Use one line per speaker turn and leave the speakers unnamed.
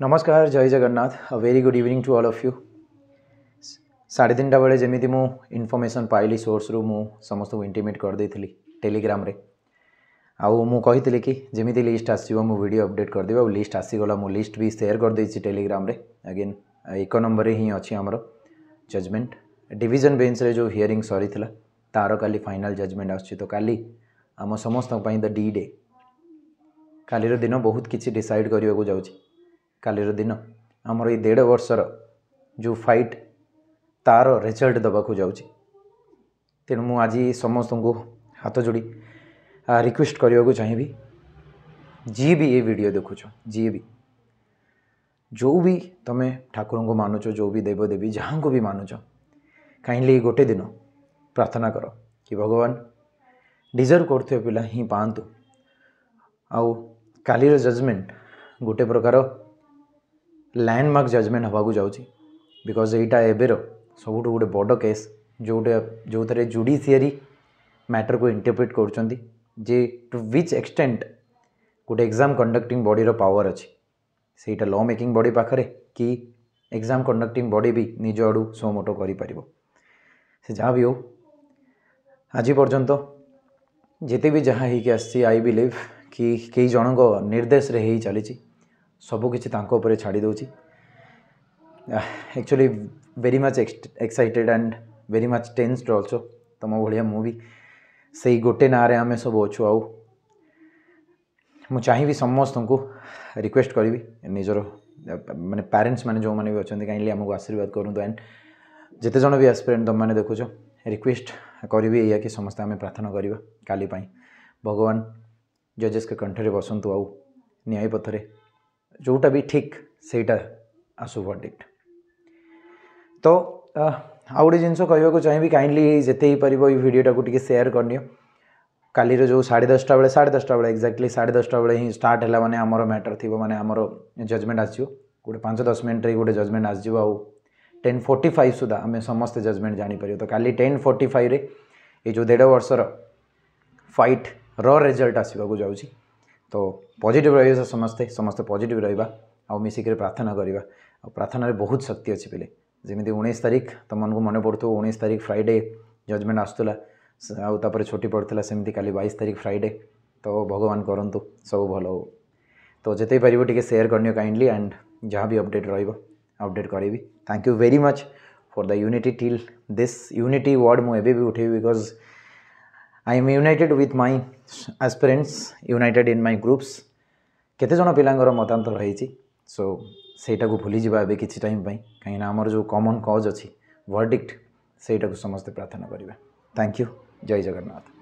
नमस्कार जय Jagannath a very good evening to all of you साढ़े तीन टा बेले जमी इनफर्मेसन पाइली सोर्स रु मु समस्त को इंटीमेट कर दे थी टेलीग्राम रे आउ कही कि जमी लिस्ट आसो मुझे वीडियो अपडेट कर करदेवि लिस्ट आसीगला मुझ लिस्ट भी सेयर कर देती टेलीग्राम रे अगेन एक नंबर ही अच्छी आमर जजमेंट डिजन बेन्च रे जो हिअरी सरी तार का फाइनाल जजमेंट आस तो काली आम समस्त डी डे का दिन बहुत किसी डिसाइड करने को কালিৰ দিন আমাৰ এই দেড় বছৰৰ যো ফাইট তাৰ ৰিজাল্ট দবাকৈ যাওচি তেনমু আজি সমষ্টংকো হাত জোৰি ৰিকুৱেষ্ট কৰিবো চাওহি জিবি এ ভিডিও দেখো চাও জিবি যোবি তুমি ঠাকুৰঙ্গ মানুচো যোবি দেৱ দেৱী যাংকোবি মানুচো কাইনলি গটে দিন প্ৰাৰ্থনা কৰ কি ভগৱান ডিজাৰ কৰতি পিলাহি পান্ত আউ কালিৰ जजমেন্ট গটে প্ৰকাৰ लैंडमार्क जजमेंट हवाक जाऊँ बिकज यहीटा एबर सब गोटे बड़ केस जो जो थे जुडीसीयरी मैटर को इंटरप्रिट कर जे टू विच एक्सटेंट गोटे एग्जाम कंडक्टिंग बॉडी रो पावर अच्छे से ल मेकिंग बॉडी पाखरे कि एग्जाम कंडक्टिंग बॉडी भी निज आड़ सो मोटो कर हो आज पर्यत जिते भी जहाँ हो आई बिलिव कि कई जन निर्देश रे चली सबकि छाड़ी दूसरी actually very much excited and very much tensed also तुम भाया मुँह से गोटे ना आम सब अच्छा आ मुझे चाहिए समस्त को रिक्वेस्ट करी निजर मैंने पेरेन्ट्स मैंने जो मैंने भी अच्छा कहीं आमको आशीर्वाद करूँ एंड जिते जन भी आसपेरेन्ट तुम मैंने देखु रिक्वेस्ट करी या कि समस्त आम प्रार्थना करवा कालीपाई भगवान जजेस के कंठे बसतु आउ न्याय पथरे ଯେଉଁଟା ବି ଠିକ୍ ସେଇଟା ଆସୁ ଭର୍ଡ଼ିକ୍ଟ ତ ଆଉ ଗୋଟେ ଜିନିଷ କହିବାକୁ ଚାହିଁବି କାଇଣ୍ଡଲି ଯେତେ ହେଇପାରିବ ଏଇ ଭିଡ଼ିଓଟାକୁ ଟିକେ ସେୟାର କରିନିଅ କାଲିର ଯେଉଁ ସାଢ଼େ ଦଶଟା ବେଳେ ସାଢ଼େ ଦଶଟା ବେଳେ ଏକ୍ଜାକ୍ଟଲି ସାଢ଼େ ଦଶଟା ବେଳେ ହିଁ ଷ୍ଟାର୍ଟ ହେଲା ମାନେ ଆମର ମ୍ୟାଟର୍ ଥିବ ମାନେ ଆମର ଜଜମେଣ୍ଟ ଆସିଯିବ ଗୋଟେ ପାଞ୍ଚ ଦଶ ମିନିଟ୍ରେ ଗୋଟେ ଜଜମେଣ୍ଟ ଆସିଯିବ ଆଉ ଟେନ୍ ଫୋର୍ଟି ଫାଇଭ୍ ସୁଦ୍ଧା ଆମେ ସମସ୍ତେ ଜଜମେଣ୍ଟ ଜାଣିପାରିବୁ ତ କାଲି ଟେନ୍ ଫୋର୍ଟି ଫାଇଭ୍ରେ ଏଇ ଯେଉଁ ଦେଢ଼ ବର୍ଷର ଫାଇଟ୍ର ରେଜଲ୍ଟ ଆସିବାକୁ ଯାଉଛି ତ ପଜିଟିଭ୍ ରହିବା ସମସ୍ତେ ସମସ୍ତେ ପଜିଟିଭ୍ ରହିବା ଆଉ ମିଶିକିରି ପ୍ରାର୍ଥନା କରିବା ଆଉ ପ୍ରାର୍ଥନାରେ ବହୁତ ଶକ୍ତି ଅଛି ପିଲେ ଯେମିତି ଉଣେଇଶ ତାରିଖ ତୁମମାନଙ୍କୁ ମନେ ପଡ଼ୁଥିବ ଉଣେଇଶ ତାରିଖ ଫ୍ରାଇଡ଼େ ଜଜମେଣ୍ଟ ଆସୁଥିଲା ଆଉ ତାପରେ ଛୁଟି ପଡ଼ିଥିଲା ସେମିତି କାଲି ବାଇଶ ତାରିଖ ଫ୍ରାଇଡ଼େ ତ ଭଗବାନ କରନ୍ତୁ ସବୁ ଭଲ ହଉ ତ ଯେତେ ପାରିବ ଟିକେ ସେୟାର କରିନିଅ କାଇଣ୍ଡଲି ଆଣ୍ଡ ଯାହା ବି ଅପଡ଼େଟ୍ ରହିବ ଅପଡ଼େଟ୍ କରିବି thank you very much for the unity till this unity word ମୁଁ ଏବେ ବି ଉଠେଇବି because I am united with my aspirants united in my groups କେତେ ଜଣ ପିଲାଙ୍କର ମତାନ୍ତର ହେଇଛି ସୋ ସେଇଟାକୁ ଭୁଲିଯିବା ଏବେ କିଛି ଟାଇମ୍ ପାଇଁ କାହିଁକିନା ଆମର ଯେଉଁ କମନ୍ କଜ୍ ଅଛି ଭର୍ଡିକ୍ଟ ସେଇଟାକୁ ସମସ୍ତେ ପ୍ରାର୍ଥନା କରିବା ଥ୍ୟାଙ୍କ ୟୁ ଜୟ ଜଗନ୍ନାଥ